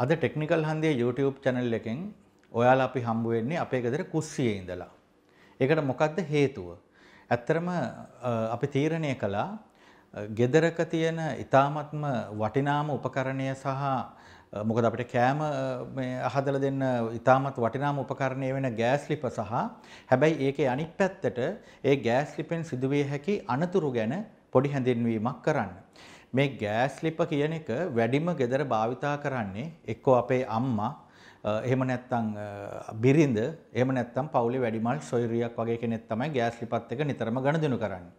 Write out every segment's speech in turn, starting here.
අද technical හන්දිය YouTube channel එකෙන් ඔයාලා අපි හම්බ වෙන්නේ අපේ ගෙදර කුස්සියේ ඉඳලා. ඒකට මොකක්ද හේතුව? ඇත්තරම අපි තීරණය කළා ගෙදරක තියෙන ඊ타මත්ම වටිනාම උපකරණය සහ මොකද අපිට කෑම හදලා දෙන්න ඊටමත් වටිනාම උපකරණය වෙන ගෑස් ලිප සහ හැබැයි ඒකේ අනිත් පැත්තට ඒ ගෑස් ලිපෙන් සිදුවිය හැකි අනතුරු ගැන පොඩි හැඳින්වීමක් කරන්න. මේ ගෑස් ලිප කියන එක වැඩිම ගෙදර භාවිතා කරන්නේ එක්කෝ අපේ අම්මා එහෙම නැත්තම් බිරිඳ එහෙම නැත්තම් පවුලේ වැඩිමල් සොයුරියක් වගේ කෙනෙක් තමයි ගෑස් ලිපත් එක නිතරම ගනුදෙනු කරන්නේ.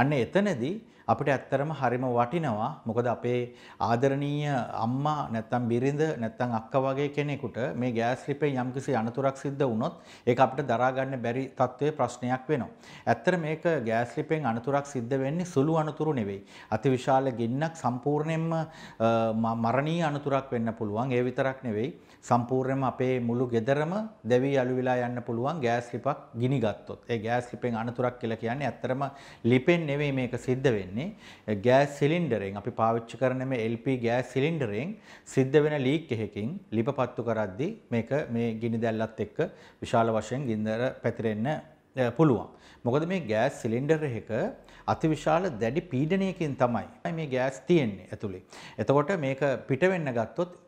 අන්න එතනදී අපිට ඇත්තරම හරිම වටිනවා මොකද අපේ ආදරණීය අම්මා නැත්තම් බිරිඳ නැත්තම් අක්කා වගේ කෙනෙකුට මේ ගෑස් ලිපේ යම්කිසි අනතුරක් සිද්ධ වුණොත් ඒක අපිට දරා ගන්න බැරි තත්ත්වයේ ප්‍රශ්නයක් වෙනවා. ඇත්තට මේක ගෑස් ලිපෙන් අනතුරක් සිද්ධ වෙන්නේ සුළු අනතුරු නෙවෙයි. අතිවිශාල ගින්නක් සම්පූර්ණයෙන්ම මරණීය අනතුරක් වෙන්න පුළුවන්. ඒ විතරක් නෙවෙයි සම්පූර්ණයෙන්ම අපේ මුළු ගෙදරම දැවි අළු වෙලා යන්න පුළුවන් ගෑස් ලිපක් ගිනි ගත්තොත්. ඒ ගෑස් ලිපෙන් අනතුරක් කියලා කියන්නේ ඇත්තරම ලිපෙන් නෙවෙයි මේක සිද්ධ වෙන්නේ. වෙන්නේ ගෑස් සිලින්ඩරෙන් අපි පාවිච්චි කරන මේ LP ගෑස් සිලින්ඩරෙන් සිද්ධ වෙන ලීක් එකකින් ලිප පත්තු කරද්දී මේක මේ ගිනි දැල්ලත් එක්ක විශාල වශයෙන් ගින්දර පැතිරෙන්න පුළුවන්. මොකද මේ ගෑස් සිලින්ඩර් එක අතිවිශාල දැඩි පීඩනයකින් තමයි මේ ගෑස් තියෙන්නේ ඇතුලේ. එතකොට මේක පිට වෙන්න ගත්තොත්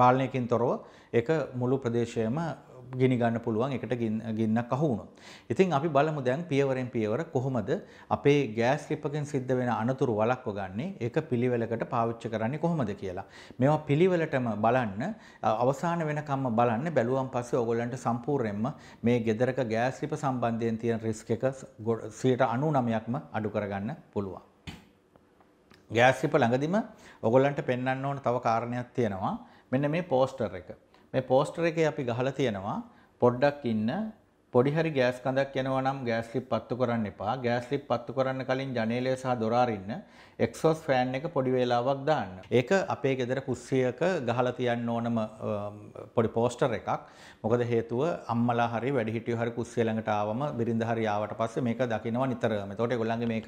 පාලනයකින් තොරව ඒක මුළු ප්‍රදේශයම ගෙනගන්න පුළුවන් එකට ගින්නක් අහුවුණොත්. ඉතින් අපි බලමු දැන් පියවරෙන් පියවර කොහොමද අපේ ගෑස් ලිපගෙන් සිද්ධ වෙන අනතුරු වලක්ව ගන්නේ ඒක පිළිවෙලකට පාවිච්චි කරන්නේ කොහොමද කියලා. මේවා පිළිවෙලටම බලන්න අවසාන වෙනකම්ම බලන්න බැලුවන් පස්සේ ඔයගොල්ලන්ට සම්පූර්ණයෙන්ම මේ ගෙදරක ගෑස් ලිප සම්බන්ධයෙන් තියෙන රිස්ක් එක 99%ක්ම අඩු කරගන්න පුළුවන්. ගෑස් ලිප ළඟදිම ඔයගොල්ලන්ට පෙන්වන්න ඕන තව කාරණයක් තියෙනවා. මෙන්න මේ පෝස්ටර් එක මේ පෝස්ටර් එකේ අපි ගහලා තියෙනවා පොඩ්ඩක් ඉන්න පොඩි හරි ගෑස් කඳක් යනවා නම් ගෑස් ලිප් පත්තු කරන්න එපා. ගෑස් ලිප් පත්තු කරන්න කලින් ජනේලය සහ දොර අරින්න එක්සෝස් ෆෑන් එක පොඩි වේලාවක් දාන්න. ඒක අපේ ගෙදර කුස්සියක ගහලා තියන්න ඕනම පොඩි පෝස්ටර් එකක්. මොකද හේතුව අම්මලා හරි වැඩිහිටියෝ හරි කුස්සිය ළඟට ආවම බිරිඳ හරි ආවට පස්සේ මේක දකිනවා නිතරම. එතකොට ඒගොල්ලන්ගේ මේක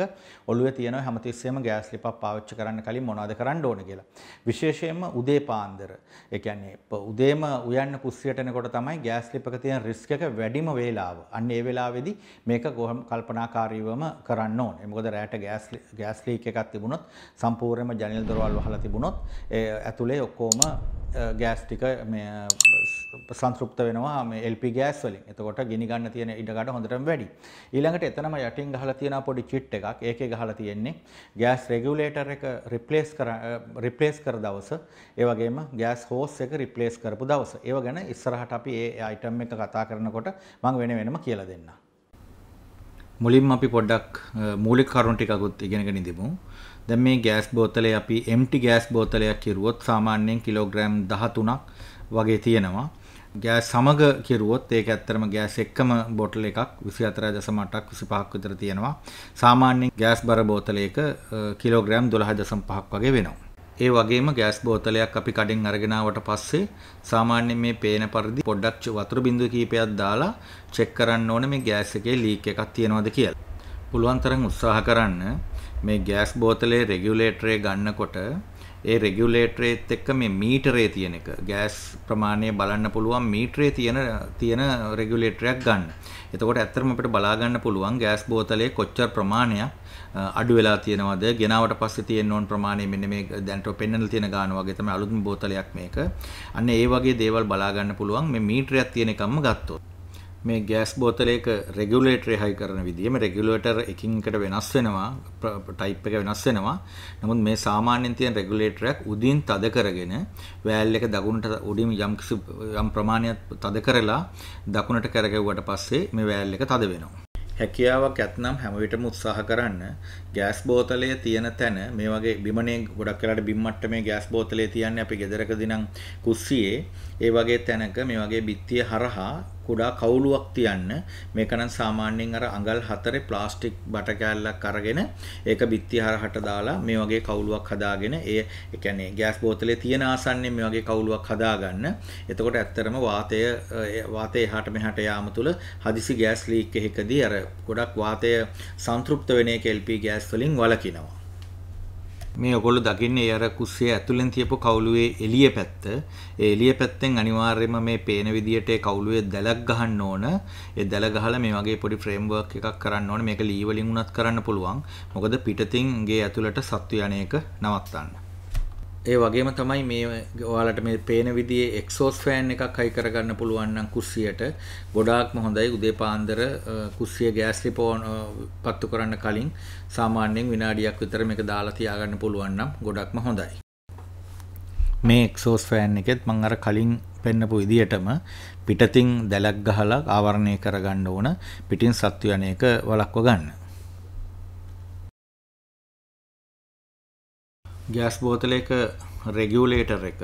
ඔළුවේ තියෙනවා හැමතිස්සෙම ගෑස් ලිප්පක් පාවිච්චි කරන්න කලින් මොනවද කරන්න ඕන කියලා. විශේෂයෙන්ම උදේ පාන්දර. ඒ කියන්නේ උදේම උයන්න කුස්සියට එනකොට තමයි ගෑස් ලිප් එක තියෙන රිස්ක් එක වැඩිම වේ වේලාව. අන්න ඒ වෙලාවේදී මේක කල්පනාකාරීවම කරන්න ඕනේ. මොකද රැයට ගෑස් ගෑස් ලීක් එකක් තිබුණොත් සම්පූර්ණයෙන්ම ජනේල් දොරවල් වහලා තිබුණොත් ඇතුලේ ඔක්කොම ගෑස් ටික සංස්ෘප්ත වෙනවා එල්පි ගෑස් වලින් එතකොට ගිනිගන්න තියෙන ඉඩකට හොඳටම වැඩි. ඊළඟට එතනම යටින් ගහලා තියෙන පොඩි චිට් එකක් ඒකේ ගහලා තියෙන්නේ ගෑස් රෙගියුලේටර් එක රිප්ලේස් කර රිප්ලේස් කර දවස ඒ වගේම ගෑස් හෝස් එක රිප්ලේස් කරපු දවස. ඒව ගැන ඉස්සරහට අපි ඒ අයිටම් එක කතා කරනකොට මම වෙන වෙනම කියලා දෙන්නම්. මුලින් අපි පොඩ්ඩක් මූලික කරුණු ටිකකුත් ඉගෙනගෙන ඉඳිමු. දැන් මේ ගෑස් බෝතලේ අපි empty ගෑස් බෝතලයක් කිරුවොත් සාමාන්‍යයෙන් කිලෝග්‍රෑම් 13ක් වගේ තියෙනවා. ගෑස් සමග කිරුවොත් ඒක ඇත්තටම ගෑස් එක්කම බොටල් එකක් 24.8ක් 25ක් විතර තියෙනවා. සාමාන්‍යයෙන් ගෑස් බර බෝතලයක කිලෝග්‍රෑම් 12.5ක් වගේ වෙනවා. ඒ වගේම ගෑස් බෝතලයක් අපි කඩෙන් අරගෙන ආවට පස්සේ සාමාන්‍යයෙන් මේ පේන පරිදි පොඩ්ඩක් වතුර බිඳුව කීපයක් දාලා චෙක් කරන්න ඕනේ මේ ගෑස් එකේ ලීක් එකක් තියෙනවද කියලා. පුළුවන් තරම් උත්සාහ කරන්න මේ ගෑස් බෝතලේ රෙගියුලේටරේ ගන්නකොට ඒ රෙගියුලේටරේත් එක්ක මේ මීටරේ තියෙන එක ගෑස් ප්‍රමාණය බලන්න පුළුවන් මීටරේ තියෙන තියෙන රෙගියුලේටරයක් ගන්න. එතකොට ඇත්තටම අපිට බලා ගන්න පුළුවන් ගෑස් බෝතලයේ කොච්චර ප්‍රමාණයක් අඩු වෙලා තියෙනවද ගෙනාවට පස්සේ තියෙන ඕන ප්‍රමාණය මෙන්න මේ දැන්ට පෙන්නන තියෙන ගාන වගේ තමයි අලුත්ම බෝතලයක් මේක. අන්න ඒ වගේ දේවල් බලා ගන්න පුළුවන් මේ මීටරයක් තියෙන එකම ගත්තොත්. මේ ගෑස් බෝතලයක රෙගුලේටරය හයි කරන විදිහම රෙගුලේටර් එකින්කට වෙනස් වෙනවා ටයිප් එක වෙනස් වෙනවා නමුත් මේ සාමාන්‍යයෙන් තියෙන රෙගුලේටරයක් උදින් තද කරගෙන වෑල් එක දකුණට උඩින් යම් යම් ප්‍රමාණයක් තද කරලා දකුණට කරගෙවුවට පස්සේ මේ වෑල් එක තද වෙනවා හැකියාවක් ඇත්නම් හැම විටම උත්සාහ කරන්න ගෑස් බෝතලය තියෙන තැන මේ වගේ බිමනේ ගොඩක් වෙලාට බිම් මට්ටමේ ගෑස් බෝතලය තියන්නේ අපි ගෙදරකදී නම් කුස්සියේ ඒ වගේ තැනක මේ වගේ බිත්තිය හරහා කුඩා කවුලුවක් තියන්න මේක නම් සාමාන්‍යයෙන් අර අඟල් 4 ප්ලාස්ටික් බට කෑල්ලක් අරගෙන ඒක බිත්ති හරහට දාලා මේ වගේ කවුලුවක් හදාගෙන ඒ කියන්නේ ගෑස් බෝතලේ තියෙන ආසන්නයෙන් මේ වගේ කවුලුවක් හදාගන්න. එතකොට ඇත්තටම වාතය වාතය එහාට මෙහාට යාම තුල හදිසි ගෑස් ලීක් එකකදී අර ගොඩක් වාතය සංතෘප්ත වෙන එක LP ගෑස් වලින් වළකිනවා. මේ ඔගොල්ලෝ දකින්නේ අර කුස්සිය ඇතුලෙන් තියපු කවුළුවේ එළිය පැත්ත. ඒ එළිය පැත්තෙන් අනිවාර්යයෙන්ම මේ පේන විදියට ඒ කවුළුවේ දැලක් ගහන්න ඕන. ඒ දැල ගහලා මේ වගේ පොඩි ෆ්‍රේම්වර්ක් එකක් කරන්න ඕන. මේක ලී වලින් උනත් කරන්න පුළුවන්. මොකද පිටතින් ගේ ඇතුලට සත්තු යන්නේක නවත්තන්න. ඒ වගේම තමයි මේ ඔයාලට මේ පේන විදිහේ එක්සෝස් ෆෑන් එකක් හයි කරගන්න පුළුවන් නම් කුස්සියට ගොඩාක්ම හොඳයි උදේ පාන්දර කුස්සිය ගෑස් ලිපෝන් පත්තු කරන්න කලින් සාමාන්‍යයෙන් විනාඩියක් විතර මේක දාලා තියාගන්න පුළුවන් නම් ගොඩක්ම හොඳයි. මේ එක්සෝස් ෆෑන් එකෙත් මම අර කලින් පෙන්නපු විදිහටම පිටතින් දැලක් ගහලා ආවරණය කරගන්න ඕන පිටින් සත්තු යන එක වළක්ව ගන්න. ගෑස් බෝතල එක රෙගියුලේටර් එක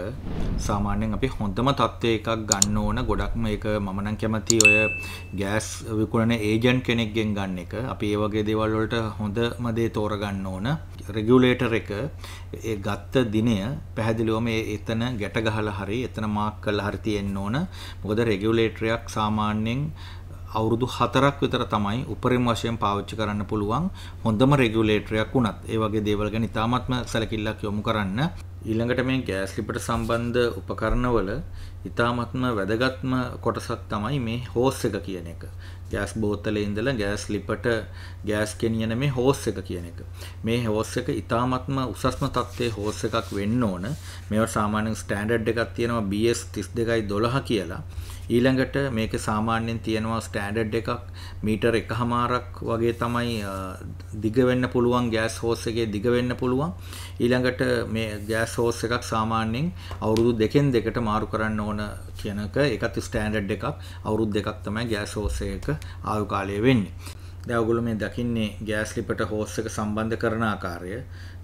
සාමාන්‍යයෙන් අපි හොඳම තත්ත්වය එකක් ගන්න ඕන ගොඩක්ම ඒක මම නම් කැමති ඔය ගෑස් විකුණන ඒජන්ට් කෙනෙක්ගෙන් ගන්න එක අපි ඒ වගේ දේවල් වලට හොඳම දේ තෝරගන්න ඕන රෙගියුලේටර් එක ඒ ගත්ත දිනය පැහැදිලිවම ඒ එතන ගැට ගහලා හරි එතන මාක් කරලා හරි තියෙන්න ඕන මොකද රෙගියුලේටරයක් සාමාන්‍යයෙන් අවුරුදු 4ක් විතර තමයි උපරිම වශයෙන් පාවිච්චි කරන්න පුළුවන් හොඳම රෙගියුලේටරයක් වුණත්. ඒ වගේ දේවල් ගැන ඉතාමත්ම සැලකිල්ලක් යොමු කරන්න. ඊළඟට මේ ගෑස් ලිපට සම්බන්ධ උපකරණවල ඉතාමත්ම වැදගත්ම කොටසක් තමයි මේ හෝස් එක කියන එක. ගෑස් බෝතලේ ඉඳලා ගෑස් ලිපට ගෑස් ගෙනියන මේ හෝස් එක කියන එක. මේ හෝස් එක ඊටාත්ම උසස්ම තත්ත්වයේ හෝස් එකක් වෙන්න ඕන. මේවා සාමාන්‍යයෙන් ස්ටෑන්ඩඩ් එකක් තියෙනවා BS 32.12 කියලා. ඊළඟට මේක සාමාන්‍යයෙන් තියෙනවා ස්ටෑන්ඩඩ් එකක් මීටර් එකහමාරක් වගේ තමයි දිග වෙන්න පුළුවන් ගෑස් හෝස් එකේ දිග වෙන්න පුළුවන් ඊළඟට මේ ගෑස් හෝස් එකක් සාමාන්‍යයෙන් අවුරුදු දෙකෙන් දෙකට මාරු කරන්න ඕන කියනක එකත් ස්ටෑන්ඩඩ් එකක් අවුරුදු දෙකක් තමයි ගෑස් හෝස් එක ආයු කාලය වෙන්නේ දැන් ඔයගොල්ලෝ මේ දකින්නේ ගෑස් ලිපට හෝස් එක සම්බන්ධ කරන ආකාරය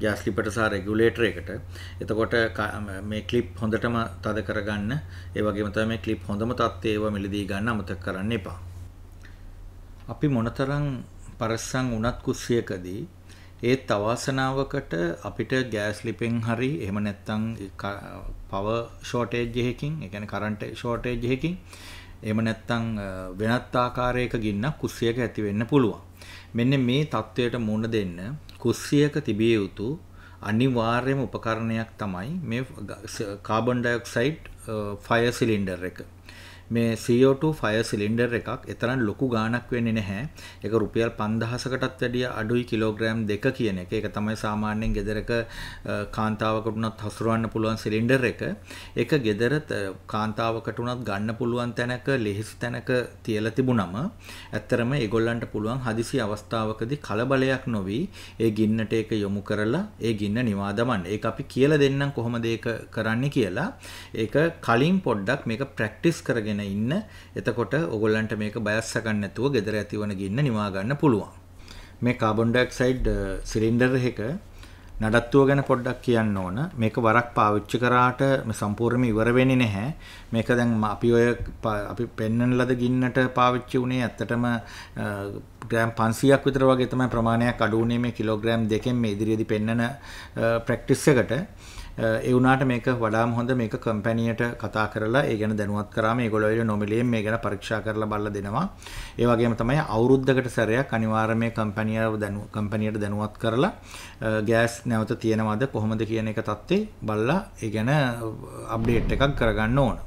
ගෑස් ලිපට සහ රෙගියුලේටර් එකට. එතකොට මේ ක්ලිප් හොඳටම තද කරගන්න. ඒ වගේම තමයි මේ ක්ලිප් හොඳම තත්ත්වයේ ඒවා මිලදී ගන්න අමතක කරන්න එපා. අපි මොනතරම් පරස්සම් වුණත් කුස්සියකදී ඒත් අවාසනාවකට අපිට ගෑස් ලිපෙන් හරි එහෙම නැත්නම් පවර් ෂෝටේජ් එකකින් ඒ කියන්නේ කරන්ට් ෂෝටේජ් එකකින් එහෙම නැත්නම් වෙනත් ආකාරයක ගින්නක් කුස්සියක ඇති වෙන්න පුළුවන්. මෙන්න මේ தത്വයට මුණ දෙන්න කුස්සියක තිබිය යුතු අනිවාර්යම උපකරණයක් තමයි මේ කාබන් ඩයොක්සයිඩ් ෆයර් සිලින්ඩර් එක. මේ CO2 ෆයර් සිලින්ඩර් එකක් එතරම් ලොකු ගාණක් වෙන්නේ නැහැ. ඒක රුපියල් 5000කටත් වැඩිය අඩුයි කිලෝග්‍රෑම් 2 කියන එක. ඒක තමයි සාමාන්‍යයෙන් ගෙදරක කාන්තාවකට උනත් හසුරවන්න පුළුවන් සිලින්ඩර් එක. ඒක ගෙදර කාන්තාවකට උනත් ගන්න පුළුවන් තැනක ලිහිස් තැනක තියලා තිබුණම ඇත්තරම ඒගොල්ලන්ට පුළුවන් හදිසි අවස්ථාවකදී කලබලයක් නොවි ඒ ගින්නට ඒක යොමු කරලා ඒ ගින්න නිවා දමන්න. ඒක අපි කියලා දෙන්නම් කොහොමද ඒක කරන්නේ කියලා. ඒක කලින් පොඩ්ඩක් මේක ප්‍රැක්ටිස් කරගෙන කරගෙන ඉන්න එතකොට ඔගොල්ලන්ට මේක බයස්සකන්න නැතුව ගෙදර ඇතිවන ගින්න නිවා ගන්න පුළුවන් මේ කාබන් ඩයොක්සයිඩ් සිලින්ඩර් එක නඩත්තුව ගැන පොඩ්ඩක් කියන්න ඕන මේක වරක් පාවිච්චි කරාට සම්පූර්ණයෙන්ම ඉවර වෙන්නේ නැහැ මේක දැන් අපි ඔය අපි පෙන්වන ලද ගින්නට පාවිච්චි වුණේ ඇත්තටම ග්‍රෑම් uh, 500ක් විතර වගේ තමයි ප්‍රමාණයක් අඩු වුණේ මේ කිලෝග්‍රෑම් දෙකෙන් මේ ඉදිරියේදී පෙන්වන ප්‍රැක්ටිස් uh, එකට ඒ වුණාට මේක වඩාම හොඳ මේක කම්පැනියට කතා කරලා ඒ ගැන දැනුවත් කරාම ඒගොල්ලෝ එළිය නොමිලේ මේ ගැන පරීක්ෂා කරලා බලලා දෙනවා. ඒ වගේම තමයි අවුරුද්දකට සැරයක් අනිවාර්යයෙන් මේ කම්පැනියව දැනු කම්පැනියට දැනුවත් කරලා ගෑස් නැවත තියෙනවද කොහොමද කියන එක තත්ත්වේ බලලා ඒ ගැන අප්ඩේට් එකක් කරගන්න ඕන.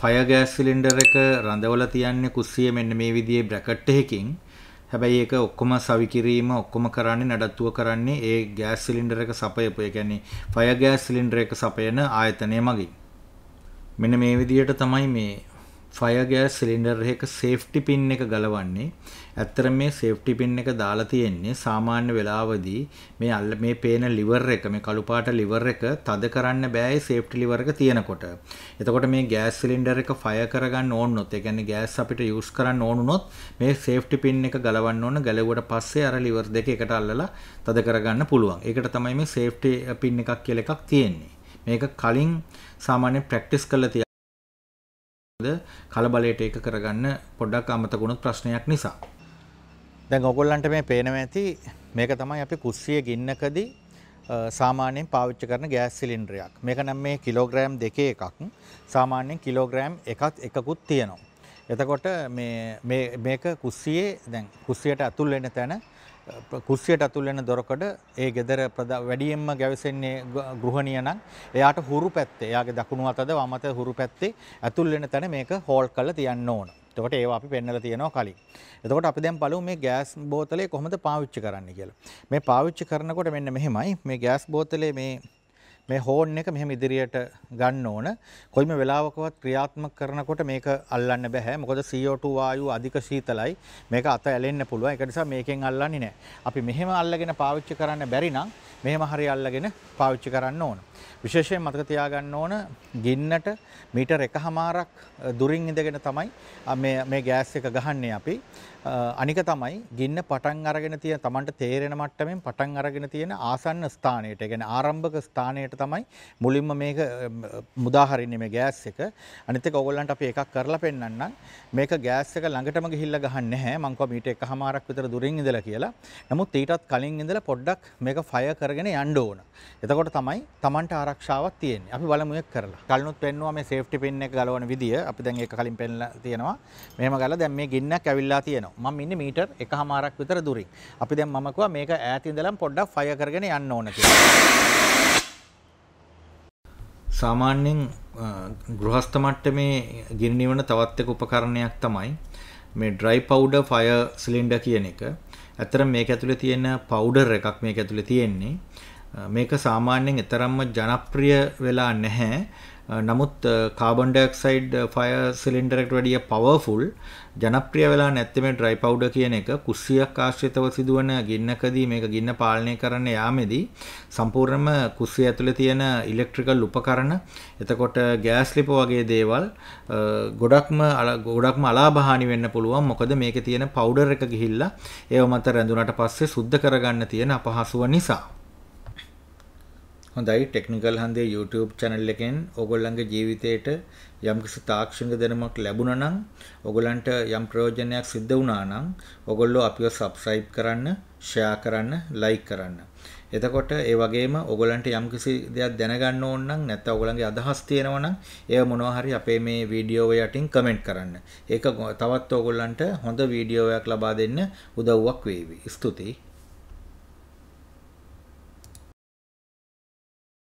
ෆය ගෑස් සිලින්ඩර් එක රඳවලා තියන්නේ කුස්සිය මෙන්න මේ විදිහේ බ්‍රැකට් එකකින් හැබැයි ඒක ඔක්කොම සවි කිරීම ඔක්කොම කරන්නේ නඩත්තුව කරන්නේ ඒ ගෑස් සිලින්ඩර් එක සපයපු ඒ කියන්නේ ෆයර් ගෑස් සිලින්ඩර් එක සපයන ආයතනය මගින් මෙන්න මේ විදිහට තමයි මේ ෆයගෑස් සිලින්ඩර්හක සේෆ්ටි පින් එක ගලවන්නේ ඇත්තර මේ සේෆ්ටි පින් එක දාලා තියෙන්නේ සාමාන්‍ය වෙලාවදී මේ අල්ල මේ පේන ලිවර් එක මේ කළුපාට ලිවර් එක තද කරන්න බෑයි සේෆ්ටි ලිවර් එක තියෙනකොට. එතකොට මේ ගෑස් සිලින්ඩර් එක ෆයර් කරගන්න ඕන නොත් ඒ කියන්නේ ගෑස් අපිට යූස් කරන්න ඕන උනොත් මේ සේෆ්ටි පින් එක ගලවන්න ඕන ගලවුවට පස්සේ අර ලිවර් දෙක එකට අල්ලලා තද කරගන්න පුළුවන්. ඒකට තමයි මේ සේෆ්ටි පින් එකක් කියලා එකක් තියෙන්නේ. මේක කලින් සාමාන්‍ය ප්‍රැක්ටිස් කරලා ද කලබලයට ඒක කරගන්න පොඩ්ඩක් අමතකුණුත් ප්‍රශ්නයක් නිසා. දැන් ඔගොල්ලන්ට මේ පේනව ඇති මේක තමයි අපි කුස්සිය ගින්නකදී සාමාන්‍යයෙන් පාවිච්චි කරන ගෑස් සිලින්ඩරයක්. මේක නම් මේ කිලෝග්‍රෑම් දෙකේ එකක්. සාමාන්‍යයෙන් කිලෝග්‍රෑම් එකත් එකකුත් තියෙනවා. එතකොට මේ මේක කුස්සියේ දැන් කුස්සියට ඇතුල් වෙන තැන කුස්සියට ඇතුල් වෙන දොරකඩ ඒ ගෙදර වැඩියෙන්ම ගැවසෙන්නේ ගෘහණිය නම් එයාට හුරු පැත්තේ එයාගේ දකුණු අතද වම් අතද හුරු පැත්තේ ඇතුල් වෙන තැන මේක හෝල් කරලා තියන්න ඕන. එතකොට ඒව අපි පෙන්වලා තියෙනවා කලින්. එතකොට අපි දැන් බලමු මේ ගෑස් බෝතලේ කොහොමද පාවිච්චි කරන්න කියලා. මේ පාවිච්චි කරනකොට මෙන්න මෙහෙමයි මේ ගෑස් බෝතලේ මේ මේ හෝන් එක මෙහෙම ඉදිරියට ගන්න ඕන. කොයිම වෙලාවකවත් ක්‍රියාත්මක කරනකොට මේක අල්ලන්න බෑ. මොකද CO2 වායුව අධික শীතලයි. මේක අත ඇලෙන්න පුළුවන්. ඒක නිසා මේකෙන් අල්ලන්නේ නෑ. අපි මෙහෙම අල්ලගෙන පාවිච්චි කරන්න බැරි නම් මෙහෙම හරි අල්ලගෙන පාවිච්චි කරන්න ඕන. විශේෂයෙන් මතක තියාගන්න ඕන ගින්නට මීටර් එකහමාරක් දුරින් ඉඳගෙන තමයි මේ මේ ගෑස් එක ගහන්නේ අපි. අනික තමයි ගින්න පටන් අරගෙන තියෙන තමන්ට තේරෙන මට්ටමින් පටන් අරගෙන තියෙන ආසන්න ස්ථානයට, ඒ කියන්නේ ආරම්භක ස්ථානයට තමයි මුලින්ම මේක මුදාහරින්නේ මේ ගෑස් එක. අනිත් එක ඕගොල්ලන්ට අපි එකක් කරලා පෙන්නන්නම්. මේක ගෑස් එක ළඟටම ගිහිල්ලා ගහන්නේ නැහැ. මං කිව්වා මීට එකහමාරක් විතර දුරින් ඉඳලා කියලා. නමුත් ඊටත් කලින් ඉඳලා පොඩ්ඩක් මේක ෆයර් කරගෙන යන්න ඕන. එතකොට තමයි තමන්ට ආරක්ෂාවක් තියෙන්නේ. අපි බලමු එක කරලා. කලිනුත් පෙන්නවා මේ සේෆ්ටි පින් එක ගලවන විදිය. අපි දැන් ඒක කලින් පෙන්ලා තියෙනවා. මෙහෙම ගලලා දැන් මේ ගින්නක් ඇවිල්ලා තියෙනවා. මම ඉන්නේ මීටර් එකහමාරක් විතර දුරින්. අපි දැන් මම කිව්වා මේක ඈත ඉඳලම පොඩ්ඩක් ෆයර් කරගෙන යන්න ඕන කියලා. සාමාන්‍යයෙන් ගෘහස්ත මට්ටමේ ගිනිනවන තවත් එක උපකරණයක් තමයි මේ ඩ්‍රයි පවුඩර් ෆයර් සිලින්ඩර් කියන එක. ඇත්තට මේක ඇතුලේ තියෙන පවුඩර් එකක් මේක ඇතුලේ තියෙන්නේ. මේක සාමාන්‍යයෙන් තරම්ම ජනප්‍රිය වෙලා නැහැ. නමුත් කාබොන්ඩක්සයිඩ් ෆය සිලින්ඩරෙක්ට වැඩිය පවෆුල් ජනප්‍රිය වෙලා නැත්තමේ ඩ්‍රයි පවුඩ කියන එක කුස්සියක් ආශ්‍රිතව සිදුවන ගින්නකදී මේක ගින්න පාලනය කරන්න යාමෙදී සම්පූර්ණම කුස්සිය ඇතුළ තියෙන ඉලෙක්ට්‍රිකල් උපකරණ එතකොට ගෑස්ලිප වගේ දේවල් ගොඩක්ම ගොඩක්ම අලාභහානි වෙන්න පුළුවන් මොකද මේක තියෙන පවුඩර් එක ගිහිල්ලා ඒව මත රැඳුනට පස්සේ සුද්ධ කරගන්න තියෙන අපහසුව නිසා හොඳයි ටෙක්නිකල් හන්දේ YouTube channel එකෙන් ඕගොල්ලන්ගේ ජීවිතේට යම්කිසි තාක්ෂණික දැනුමක් ලැබුණා නම් ඕගොල්ලන්ට යම් ප්‍රයෝජනයක් සිද්ධ වුණා නම් ඕගොල්ලෝ අපිව subscribe කරන්න, share කරන්න, like කරන්න. එතකොට ඒ වගේම ඔයගලන්ට යම්කිසි දෙයක් දැනගන්න ඕන නම් නැත්නම් ඔයගලන්ගේ අදහස් තියෙනවා නම් ඒව මොනවා හරි අපේ මේ වීඩියෝව යටින් කමෙන්ට් කරන්න. ඒක තවත් ඔයගලන්ට හොඳ වීඩියෝයක් ලබා දෙන්න උදව්වක් වේවි. ස්තුතියි.